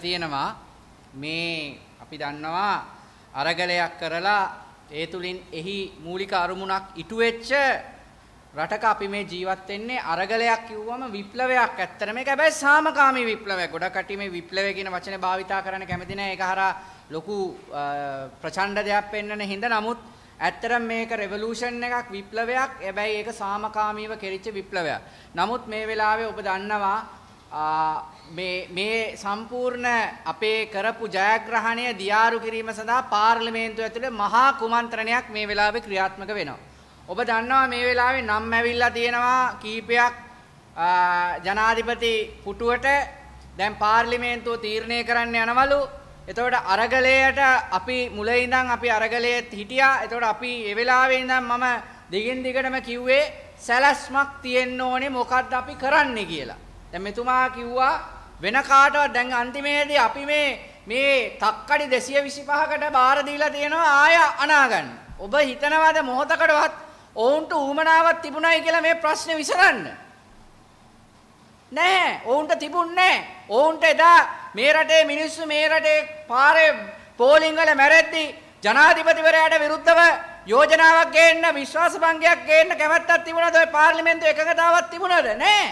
පෙන්නලා තියෙනවා මේ අපි දන්නවා අරගලයක් කරලා ඒ තුලින් එහි මූලික අරමුණක් ඉටු වෙච්ච රටක අපි මේ ජීවත් වෙන්නේ අරගලයක් කිව්වම විප්ලවයක් ඇත්තට මේක හැබැයි සාමකාමී විප්ලවයක් ගොඩක් කටි මේ විප්ලවය කියන වචනේ භාවිතා කරන්න කැමති නැහැ ඒක හරහා ලොකු ප්‍රචණ්ඩ දෙයක් පෙන්වන හින්දා නමුත් ඇත්තටම මේක රෙවොලූෂන් එකක් විප්ලවයක්. හැබැයි ඒක සාමකාමීව කෙරිච්ච විප්ලවයක්. නමුත් මේ වෙලාවේ ඔබ දන්නවා මේ මේ සම්පූර්ණ අපේ කරපු ජයග්‍රහණය දියාරු කිරීම සඳහා පාර්ලිමේන්තුව ඇතුළේ මහා කුමන්ත්‍රණයක් මේ වෙලාවේ ක්‍රියාත්මක වෙනවා. ඔබ දන්නවා මේ වෙලාවේ නම් ඇවිල්ලා තියෙනවා කීපයක් ජනාධිපති පුටුවට දැන් පාර්ලිමේන්තුව තීරණය කරන්න යනවලු. එතකොට අරගලයට අපි මුලින් ඉඳන් අපි අරගලයේ හිටියා. එතකොට අපි ඒ වෙලාවේ ඉඳන් මම දිගින් දිගටම කිව්වේ සැලැස්මක් තියෙන්න ඕනේ මොකද්ද අපි කරන්නේ කියලා. දැන් මෙතුමා කිව්වා වෙන කාටවත් දැන් අන්තිමේදී අපි මේ මේ තක්කඩි 225කට බාර දීලා තියෙනවා ආය අනාගන්න. ඔබ හිතනවාද මොහතකටවත් ඔවුන්ට ඌමනාවක් තිබුණයි කියලා මේ ප්‍රශ්නේ විසඳන්න? නැහැ. ඔවුන්ට තිබුණේ ඔවුන්ට එදා මේ රටේ මිනිස්සු මේ රටේ පාරේ පෝලිං වල මැරෙද්දී ජනාධිපතිවරයාට විරුද්ධව යෝජනාවක් ගේන්න විශ්වාස භංගයක් ගේන්න කැමැත්තක් තිබුණාද ඔය පාර්ලිමේන්තුව එකඟතාවක් තිබුණාද නැහැ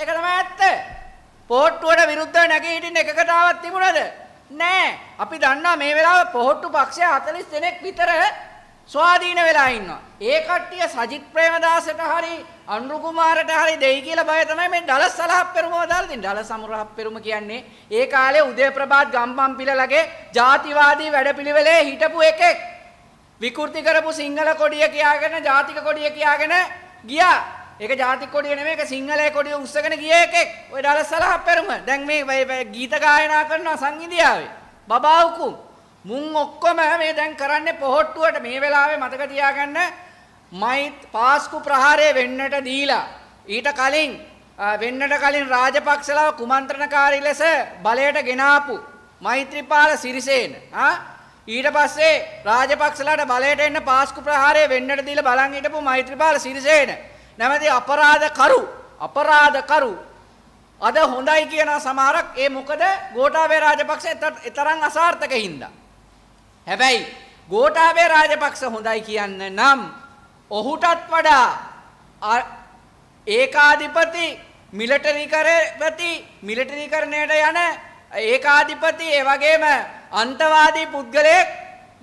ඒක තමයි ඇත්ත පෝට්ටුවට විරුද්ධව නැගී හිටින්න එකකටාවක් තිබුණද? නෑ. අපි දන්නා මේ වෙලාව පොහොට්ටු පක්ෂය 40 දෙනෙක් විතර ස්වාධීන වෙලා ඉන්නවා. ඒ කට්ටිය සජිත් ප්‍රේමදාසට හරි අනුරු කුමාරට හරි දෙයි කියලා බය තමයි මේ ඩලස් සලහප් පෙරමුව දාලා තින්නේ. ඩලස් සමුරහප් පෙරමුව කියන්නේ ඒ කාලේ උදේ ප්‍රභාත් ගම්බම්පිලලගේ ජාතිවාදී වැඩපිළිවෙලේ හිටපු එකෙක්. විකෘති කරපු සිංහල කොඩිය කියාගෙන ජාතික කොඩිය කියාගෙන ගියා. ඒක ජාතික කොඩිය නෙමෙයි ඒක සිංහලයේ කොඩිය උස්සගෙන ගිය එකෙක්. ඔය ඩලස්සලහ පෙරම. දැන් මේ ගීත ගායනා කරනවා සංගීතයාවේ. බබාවුකු මුන් ඔක්කොම මේ දැන් කරන්නේ පොහොට්ටුවට මේ වෙලාවේ මතක තියාගන්න මයිත් පාස්කු ප්‍රහාරය වෙන්නට දීලා ඊට කලින් වෙන්නට කලින් රාජපක්ෂලාව කුමන්ත්‍රණකාරී ලෙස බලයට ගෙනාපු මෛත්‍රීපාල සිරිසේන ආ ඊට පස්සේ රාජපක්ෂලාට බලයට එන්න පාස්කු ප්‍රහාරය වෙන්නට දීලා බලන් හිටපු මෛත්‍රීපාල සිරිසේන නැමැති අපරාධකරු අපරාධකරු අද හොඳයි කියන සමහරක් ඒ මොකද ගෝඨාභය රාජපක්ෂ තරම් අසාර්ථක හින්දා. හැබැයි ගෝඨාභය රාජපක්ෂ හොඳයි කියන්න නම් ඔහුටත් වඩා ඒකාධිපති මිලිටරි කරපති මිලිටරිකරණයට යන ඒකාධිපති ඒ වගේම අන්තවාදී පුද්ගලයෙක්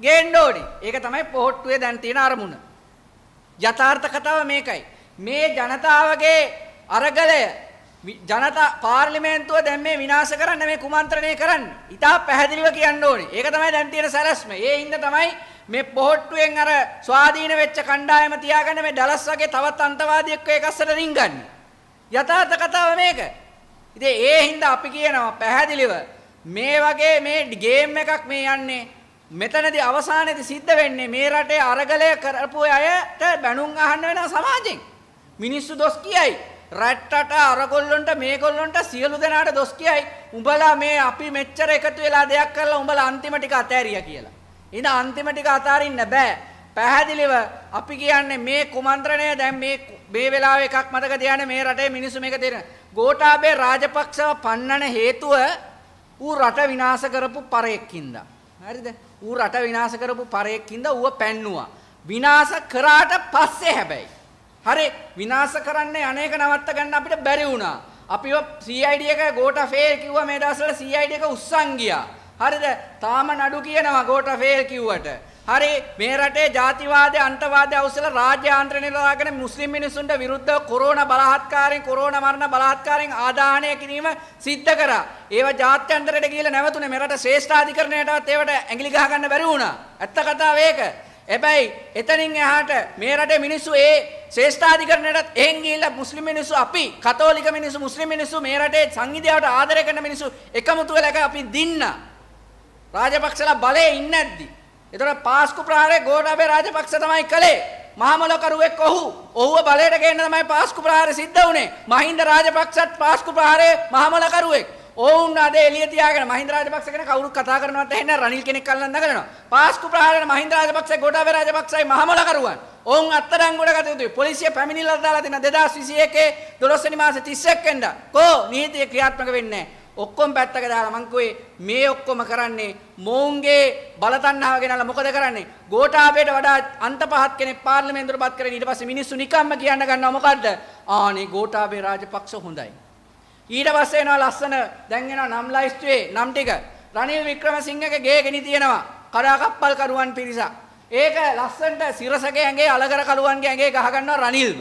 ගේන්න ඕනේ. ඒක තමයි පොහොට්ටුවේ දැන් තියෙන අරමුණ. යථාර්ථ කතාව මේකයි. මේ ජනතාවගේ අරගලය ජනතා පාර්ලිමේන්තුව දැන් මේ විනාශ කරන්න මේ කුමන්ත්‍රණය කරන්න. ඉතා පැහැදිලිව කියන්න ඕනේ. ඒක තමයි දැන් තියෙන සැලැස්ම. ඒ හින්දා තමයි මේ පොහට්ටුවෙන් අර ස්වාධීන වෙච්ච කණ්ඩායම තියාගෙන මේ ඩලස් වගේ තවත් අන්තවාදියෙක්ව එකස්සට රින්ගන්නේ. යථාර්ථ කතාව මේක. ඉතින් ඒ හින්දා අපි කියනවා පැහැදිලිව මේ වගේ මේ ගේම් එකක් මේ යන්නේ. මෙතනදී අවසානයේදී සිද්ධ වෙන්නේ මේ රටේ අරගලය කරපු අයට බැනුම් අහන්න වෙන සමාජෙන්. මිනිස්සු දොස් කියයි. රට්ටට අරගොල්ලොන්ට මේගොල්ලොන්ට සියලු දෙනාට දොස් කියයි. උඹලා මේ අපි මෙච්චර එකතු වෙලා දෙයක් කරලා උඹලා අන්තිම ටික අතෑරියා කියලා. ඉතින් අන්තිම ටික අතාරින්න බෑ. පැහැදිලිව අපි කියන්නේ මේ කුමන්ත්‍රණය දැන් මේ මේ වෙලාව එකක් මතක තියාගන්න මේ රටේ මිනිස්සු මේක තේරෙන. ගෝඨාභය රාජපක්ෂව පන්නන හේතුව ඌ රට විනාශ කරපු පරයක්ින්ද. හරිද? ඌ රට විනාශ කරපු පරයක්ින්ද ඌව පැන්නුවා. විනාශ කරාට පස්සේ හැබැයි හරි විනාශ කරන්න අනේක නවත්ත ගන්න අපිට බැරි වුණා. අපිව CID එක ගෝට ෆේල් කිව්වා මේ දවස්වල CID එක උස්සන් ගියා. හරිද? තාම නඩු කියනවා ගෝට ෆේල් කිව්වට. හරි මේ රටේ ජාතිවාදය අන්තවාදය අවසල රාජ්‍යාන්ත්‍ර නිලලාගෙන මුස්ලිම් මිනිසුන්ට විරුද්ධව කොරෝනා බලාහත්කාරයෙන් කොරෝනා මරණ බලාහත්කාරයෙන් ආදාහනය කිරීම සිද්ධ කරා. ඒව ජාත්‍යන්තරයට ගිහිල්ලා නැවතුනේ මෙරට ශ්‍රේෂ්ඨාධිකරණයටවත් ඒවට ඇඟිලි ගහ ගන්න බැරි වුණා. ඇත්ත කතාව ඒක. හැබැයි එතනින් එහාට මේ රටේ මිනිස්සු ඒ ශ්‍රේෂ්ඨාධිකරණයටත් එහෙන් ගිහිල්ලා මුස්ලිම් මිනිස්සු අපි කතෝලික මිනිස්සු මුස්ලිම් මිනිස්සු මේ රටේ සංවිධානයට ආදරය කරන මිනිස්සු එකමුතු වෙලා අපි දින්න රාජපක්ෂලා බලේ ඉන්නේ නැද්දි? එතකොට පාස්කු ප්‍රහාරේ ගෝඨාභය රාජපක්ෂ තමයි කළේ. මහමලකරුවෙක් ඔහු. ඔහුව බලයට ගේන්න තමයි පාස්කු ප්‍රහාරය සිද්ධ වුනේ. මහින්ද රාජපක්ෂත් පාස්කු ප්‍රහාරයේ මහමලකරුවෙක්. ඕවුන් අද එළිය තියාගෙන මහින්ද රාජපක්ෂ ගැන කවුරුත් කතා කරනවත් ඇහෙන්නේ රනිල් කෙනෙක් අල්ලන් දඟලනවා. පාස්කු ප්‍රහාරණ මහින්ද රාජපක්ෂයි ගෝඨාභය රාජපක්ෂයි මහමොල කරුවන්. ඔවුන් අත්අඩංගුවට ගත යුතුයි. පොලිසිය පැමිණිලා දාලා තියෙන 2021 12 වෙනි මාසේ 31 වෙනිදා කෝ නීතිය ක්‍රියාත්මක වෙන්නේ නැහැ. ඔක්කොම පැත්තක දාලා මං කිව්වේ මේ ඔක්කොම කරන්නේ මොවුන්ගේ බලතණ්හාව ගෙනල්ලා මොකද කරන්නේ ගෝඨාභයට වඩා අන්ත පහත් කෙනෙක් පාර්ලිමේන්තුවට පත් කරගෙන ඊට පස්සේ මිනිස්සු නිකම්ම කියන්න ගන්නවා මොකද්ද ආනේ ගෝඨාභය රාජපක්ෂ හොඳයි ඊට පස්සේ එනවා ලස්සන දැන් එනවා නම් ලයිස්ට්ුවේ නම් ටික රනිල් වික්‍රමසිංහගේ ගේ ගෙනි තියෙනවා කඩාකප්පල් කරුවන් පිරිසක්. ඒක ලස්සනට සිරසගේ ඇඟේ අලගර කරුවන්ගේ ඇඟේ ගහ ගන්නවා රනිල්ම.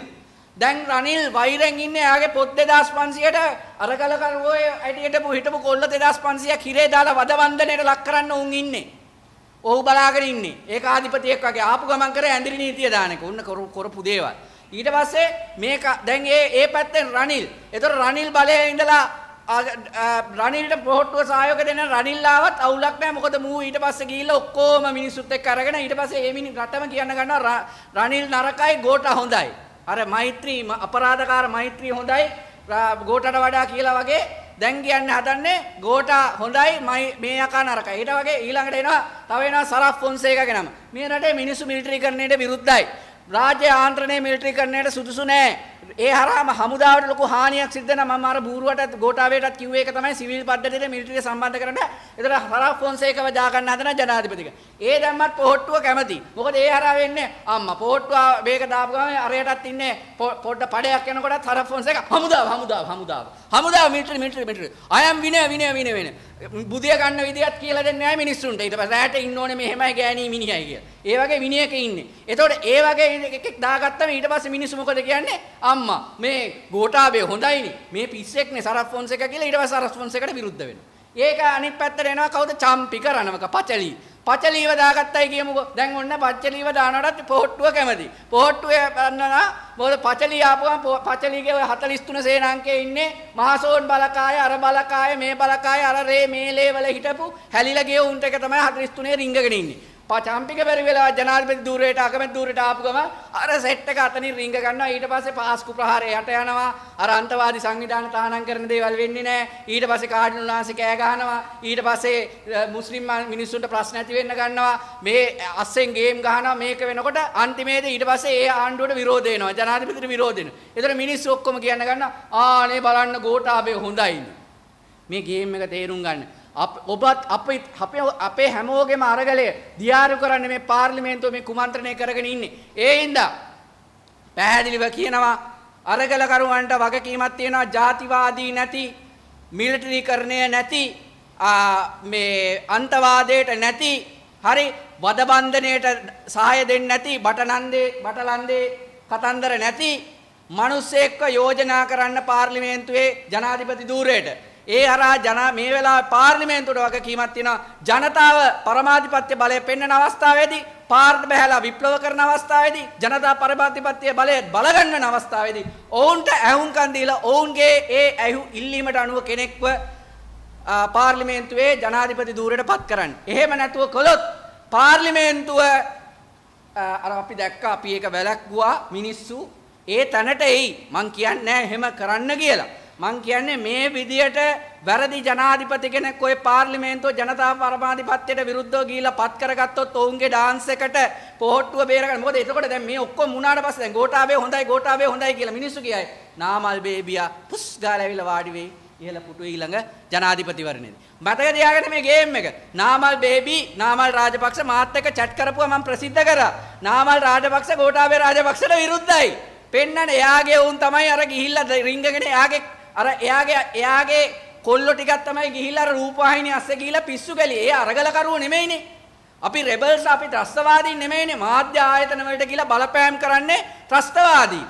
දැන් රනිල් වෛරෙන් ඉන්නේ එයාගේ පොත් 2500ට අර කල කරුවෝ ඇටියට හිටපු කොල්ල 2500ක් හිරේ දාලා වද වන්දනයට ලක් කරන්න උන් ඉන්නේ. ඔහු බලාගෙන ඉන්නේ. ඒක ආධිපතියෙක් වගේ ආපු ගමන් කර ඇඳිරි නීතිය දාන එක. උන්න කරපු දේවල්. ඊට පස්සේ මේක දැන් ඒ ඒ පැත්තෙන් රනිල්. ඒතර රනිල් බලයේ ඉඳලා රනිල්ට පොහොට්ටුව සහයෝග දෙන රනිල්ලාවත් අවුලක් නැහැ මොකද මූ ඊට පස්සේ ගිහිල්ලා ඔක්කොම මිනිස්සුත් එක්ක අරගෙන ඊට පස්සේ මේ මිනිහ රටම කියන්න ගන්නවා රනිල් නරකයි ගෝඨා හොඳයි අර මෛත්‍රී අපරාධකාර මෛත්‍රී හොඳයි ගෝඨට වඩා කියලා වගේ දැන් කියන්න හදන්නේ ගෝඨා හොඳයි මේ යකා නරකයි ඊට වගේ ඊළඟට එනවා තව එනවා සරෆ් ෆොන්සේකා ගෙනම මේ රටේ මිනිස්සු මිලිටරි කරන්නේට විරුද්ධයි රාජ්‍ය ආන්ත්‍රණය මිලිටරි කරන්නට සුදුසු නෑ. ඒ හරහාම හමුදාවට ලොකු හානියක් සිද්ධ වෙනවා මම අර බූරුවටත් ගෝඨාවේටත් කිව්වේ ඒක තමයි සිවිල් පද්ධතියට මිලිටරිය සම්බන්ධ කරන්න. ඒතර හරා ෆොන්සේකව දා ගන්න හදන ජනාධිපතික. ඒ දැම්මත් පොහට්ටුව කැමති. මොකද ඒ හරහා වෙන්නේ අම්මා පොහට්ටුව මේක දාපු ගමන් අරයටත් ඉන්නේ පොඩ පඩයක් යනකොටත් හරා ෆොන්සේක හමුදාව හමුදාව හමුදාව. හමුදාව මිලිටරි මිලිටරි මිලිටරි. අයම් විනය විනය විනය විනය. බුදිය ගන්න විදියක් කියලා දෙන්නේ නැහැ මිනිස්සුන්ට. ඊට පස්සේ ඇට ඉන්න ඕනේ මෙහෙමයි ගෑණී මිනිහයි කියලා. ඒ වගේ විනයක ඉන්නේ. එතකොට ඒ වගේ එකෙක් දාගත්තම ඊට පස්සේ මිනිස්සු මොකද කියන්නේ? අම්මා මේ ගෝඨාභය හොඳයිනි මේ පිස්සෙක්නේ සරත් ෆොන්සේකා කියලා ඊට පස්සේ සරත් ෆොන්සේකට විරුද්ධ වෙනවා. ඒක අනිත් පැත්තට එනවා කවුද චම්පික රණවක පචලි. පචලිව දාගත්තයි කියමුකෝ. දැන් ඔන්න පචලිව දානටත් පොහට්ටුව කැමති. පොහට්ටුවේ පන්නනා මොකද පචලි ආපුවම පචලිගේ ඔය 43 සේනාංකයේ ඉන්නේ මහසෝන් බලකාය අර බලකාය මේ බලකාය අර රේ මේ ලේවල හිටපු හැලිලා ගිය උන්ට එක තමයි 43 රිංගගෙන ඉන්නේ. පචම්පික බැරි වෙලා ජනාධිපති ධූරයට අගමැති ධූරයට ආපු ගමන් අර සෙට් එක අතනින් රිංග ගන්නවා ඊට පස්සේ පාස්කු ප්‍රහාරය යට යනවා අර අන්තවාදී සංවිධාන තහනම් කරන දේවල් වෙන්නේ නැහැ ඊට පස්සේ කාඩිනල් වහන්සේ කෑ ගහනවා ඊට පස්සේ මුස්ලිම් මිනිස්සුන්ට ප්‍රශ්න ඇති වෙන්න ගන්නවා මේ අස්සෙන් ගේම් ගහනවා මේක වෙනකොට අන්තිමේදී ඊට පස්සේ ඒ ආණ්ඩුවට විරෝධ වෙනවා ජනාධිපතිට විරෝධ වෙනවා ඒතර මිනිස්සු ඔක්කොම කියන්න ගන්නවා ආනේ බලන්න ගෝඨාභය හොඳයි මේ ගේම් එක තේරුම් ගන්න ඔබත් අපේ අපේ හැමෝගෙම අරගලය දියාරු කරන්න මේ පාර්ලිමේන්තුව මේ කුමන්ත්‍රණය කරගෙන ඉන්නේ. ඒ හින්දා පැහැදිලිව කියනවා අරගලකරුවන්ට වගකීමක් තියෙනවා ජාතිවාදී නැති මිලිටරීකරණය නැති මේ අන්තවාදයට නැති හරි වදබන්ධනයට සහාය දෙන්නේ නැති බටනන්දේ බටලන්දේ කතන්දර නැති මිනිස්සෙක්ව යෝජනා කරන්න පාර්ලිමේන්තුවේ ජනාධිපති ධූරයට ඒ හරහා ජන මේ වෙලාවේ පාර්ලිමේන්තුවට වගකීමක් තියෙනවා. ජනතාව පරමාධිපත්‍ය බලය පෙන්වන අවස්ථාවේදී පාර්ත බැහැලා විප්ලව කරන අවස්ථාවේදී ජනතා පරමාධිපත්‍ය බලය බලගන්නන අවස්ථාවේදී ඔවුන්ට ඇහුම්කන් දීලා ඔවුන්ගේ ඒ ඇහු ඉල්ලීමට අනුව කෙනෙක්ව පාර්ලිමේන්තුවේ ජනාධිපති ධූරයට පත් කරන්න. එහෙම නැතුව කළොත් පාර්ලිමේන්තුව අර අපි දැක්කා අපි ඒක වැළක්වුවා මිනිස්සු ඒ තැනට එයි මං කියන්නේ නැහැ එහෙම කරන්න කියලා. මං කියන්නේ මේ විදියට වැරදි ජනාධිපති කෙනෙක් ඔය පාර්ලිමේන්තුව ජනතා පරමාධිපත්‍යයට විරුද්ධව ගිහිලා පත් කරගත්තොත් ඔවුන්ගේ ඩාන්ස් එකට පොහට්ටුව බේරගන්න. මොකද එතකොට දැන් මේ ඔක්කොම වුණාට පස්සේ දැන් ගෝඨාභය හොඳයි ගෝඨාභය හොඳයි කියලා මිනිස්සු කියයි. නාමල් බේබියා පුස් ගාලා ඇවිල්ලා වාඩි වෙයි. ඉහළ පුටුවේ ඊළඟ ජනාධිපතිවරණයද. මතක තියාගන්න මේ ගේම් එක. නාමල් බේබි නාමල් රාජපක්ෂ මාත් එක්ක chat කරපුවා මම ප්‍රසිද්ධ කරා. නාමල් රාජපක්ෂ ගෝඨාභය රාජපක්ෂට විරුද්ධයි. පෙන්නන එයාගේ වුන් තමයි අර ගිහිල්ලා රිංගගෙන එයාගේ අර එයාගේ එයාගේ කොල්ලෝ ටිකක් තමයි ගිහිල්ලා අර රූපවාහිනිය අස්සේ ගිහිල්ලා පිස්සු ගැලි. ඒ අරගල කරුවෝ නෙමෙයිනේ. අපි රෙබල්ස් අපි ත්‍රස්තවාදීන් නෙමෙයිනේ. මාධ්‍ය ආයතන වලට ගිහිල්ලා බලපෑම් කරන්නේ ත්‍රස්තවාදීන්.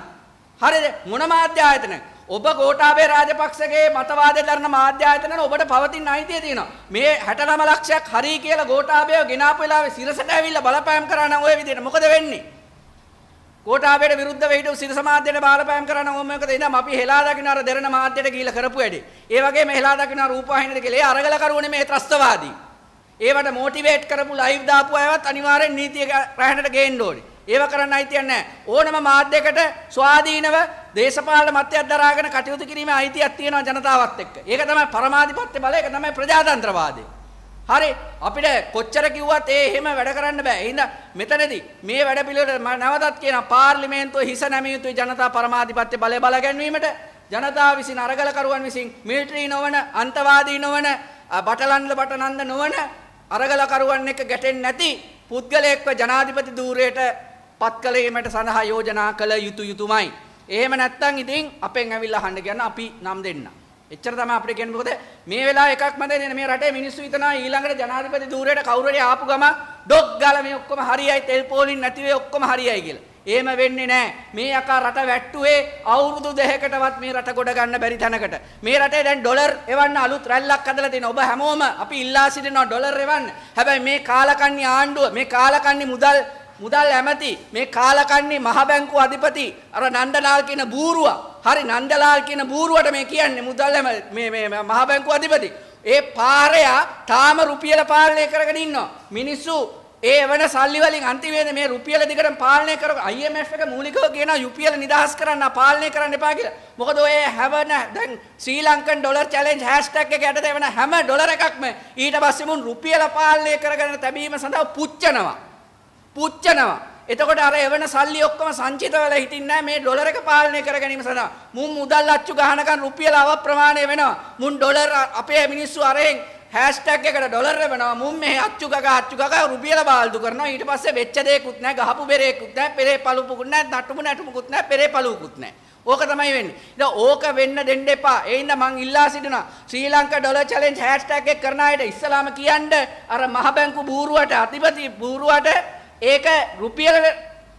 හරිද? මොන මාධ්‍ය ආයතන? ඔබ ගෝඨාභය රාජපක්ෂගේ මතවාදය දරන මාධ්‍ය ආයතනන ඔබට පවතින අයිතිය තියෙනවා. මේ 69 ලක්ෂයක් හරි කියලා ගෝඨාභය ගෙනාපු වෙලාවේ සිරසට ඇවිල්ලා බලපෑම් කරා නම් ওই විදිහට මොකද වෙන්නේ? කෝටාවේට විරුද්ධව හිටු සිර සමාජයට බාරපෑම් කරන ඕමකද ඉඳන් අපි හෙලා දකින්න අර දෙරණ මාධ්‍යයට ගිහිල්ලා කරපු වැඩේ. ඒ වගේම හෙලා දකින්න රූපවාහිනියට කියලා ඒ අරගල කරුවනේ මේ ත්‍රස්තවාදී. ඒවට මොටිවේට් කරපු ලයිව් දාපු අයවත් අනිවාර්යෙන් නීතිය රැහැනට ගේන්න ඕනේ. ඒව කරන්න අයිතියක් නැහැ. ඕනම මාධ්‍යයකට ස්වාධීනව දේශපාලන මතයක් දරාගෙන කටයුතු කිරීමේ අයිතියක් තියෙනවා ජනතාවත් එක්ක. ඒක තමයි පරමාධිපත්‍ය බලය, ඒක තමයි ප්‍රජාතන්ත්‍රවාදය. හරි අපිට කොච්චර කිව්වත් ඒ එහෙම වැඩ කරන්න බෑ. එහෙනම් මෙතනදී මේ වැඩ පිළිවෙල නැවතත් කියන පාර්ලිමේන්තුව හිස නැමිය යුතුයි ජනතා පරමාධිපත්‍ය බලය බල ගැන්වීමට. ජනතාව විසින් අරගලකරුවන් විසින් මිලිටරි නොවන අන්තවාදී නොවන බටලන්ල බටනන්ද නොවන අරගලකරුවන් එක්ක ගැටෙන්නේ නැති පුද්ගලයෙක්ව ජනාධිපති ධූරයට පත් කළීමට සඳහා යෝජනා කළ යුතු යුතුමයි. එහෙම නැත්නම් ඉතින් අපෙන් ඇවිල්ලා අහන්න කියන අපි නම් දෙන්නා. එච්චර තමයි අපිට කියන්නේ මොකද මේ වෙලාව එකක් මතේ නේද මේ රටේ මිනිස්සු හිතනවා ඊළඟට ජනාධිපති ධූරයට කවුරු හරි ආපු ගම ඩොග් ගාලා මේ ඔක්කොම හරියයි තෙල් පොලින් නැති වෙයි ඔක්කොම හරියයි කියලා. එහෙම වෙන්නේ නැහැ. මේ යකා රට වැට්ටුවේ අවුරුදු 10කටවත් මේ රට ගොඩ ගන්න බැරි තැනකට. මේ රටේ දැන් ඩොලර් එවන්න අලුත් රැල්ලක් හදලා තියෙනවා. ඔබ හැමෝම අපි ඉල්ලා සිටිනවා ඩොලර් එවන්න. හැබැයි මේ කාලකන්ණි ආණ්ඩුව මේ කාලකන්ණි මුදල් මුදල් ඇමති මේ කාලකන්ණි මහ බැංකු අධිපති අර නන්දලාල් කියන බූරුවා හරි නන්දලාල් කියන බූරුවට මේ කියන්නේ මුදල් මේ මේ මහ බැංකුව අධිපති. ඒ පාරයා තාම රුපියල පාලනය කරගෙන ඉන්නවා. මිනිස්සු ඒ වෙන සල්ලි වලින් අන්තිමේදී මේ රුපියල දිගටම පාලනය කරග IMF එක මූලිකව කියනවා රුපියල නිදහස් කරන්න පාලනය කරන්න එපා කියලා. මොකද ඔය හැවන දැන් Sri Lankan dollar challenge hashtag එක යටතේ වෙන හැම ඩොලර් එකක්ම ඊට පස්සේ මුන් රුපියල පාලනය කරගෙන තැබීම සඳහා පුච්චනවා. පුච්චනවා. එතකොට අර එවන සල්ලි ඔක්කොම සංචිතවල හිටින්නේ මේ ඩොලර එක පාලනය කර ගැනීම සඳහා. මුන් මුදල් අච්චු ගහනකන් රුපියල අප්‍රමාණය වෙනවා. මුන් ඩොලර් අපේ මිනිස්සු අරෙන් හැෂ්ටැග් එකට ඩොලර් වෙනවා. මුන් මෙහෙ අච්චු ගග අච්චු ගග රුපියල බාල්දු කරනවා. ඊට පස්සේ වෙච්ච දෙයක්කුත් නැහැ, ගහපු බෙරේකුත් නැහැ, පෙරේ පළුපුකුත් නැහැ, නටුමු නැටුමුකුත් නැහැ, පෙරේ පළුවකුත් නැහැ. ඕක තමයි වෙන්නේ. ඉතින් ඕක වෙන්න දෙන්න එපා. ඒ හින්දා මං ඉල්ලා සිටිනවා Sri Lanka dollar challenge hashtag එක කරන අයට ඉස්සලාම කියන්න අර මහ බැංකු බූරුවට අධිපති බූරුවට ඒක රුපියල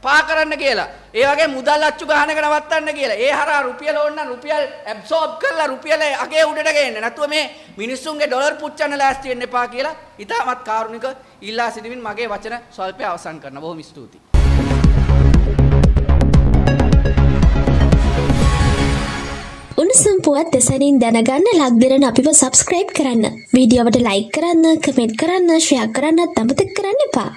පා කරන්න කියලා. ඒ වගේ මුදල් අච්චු ගහනක නවත්තන්න කියලා. ඒ හරහා රුපියල ඕන්න රුපියල් ඇබ්සෝබ් කරලා රුපියල අගේ උඩට ගේන්න. නැතුව මේ මිනිස්සුන්ගේ ඩොලර් පුච්චන්න ලෑස්ති වෙන්න එපා කියලා ඉතාමත් කාරුණික ඉල්ලා සිටින්න මගේ වචන ස්වල්පය අවසන් කරනවා. බොහොම ස්තුතියි. උණුසුම් පුවත් දෙසැනින් දැනගන්න ලක්දරන අපිව සබස්ක්‍රයිබ් කරන්න. වීඩියෝවට ලයි කරන්න කමෙන්ට් කරන්න ශ්‍රයක් කරන්නත් අමතක කරන්න එපා.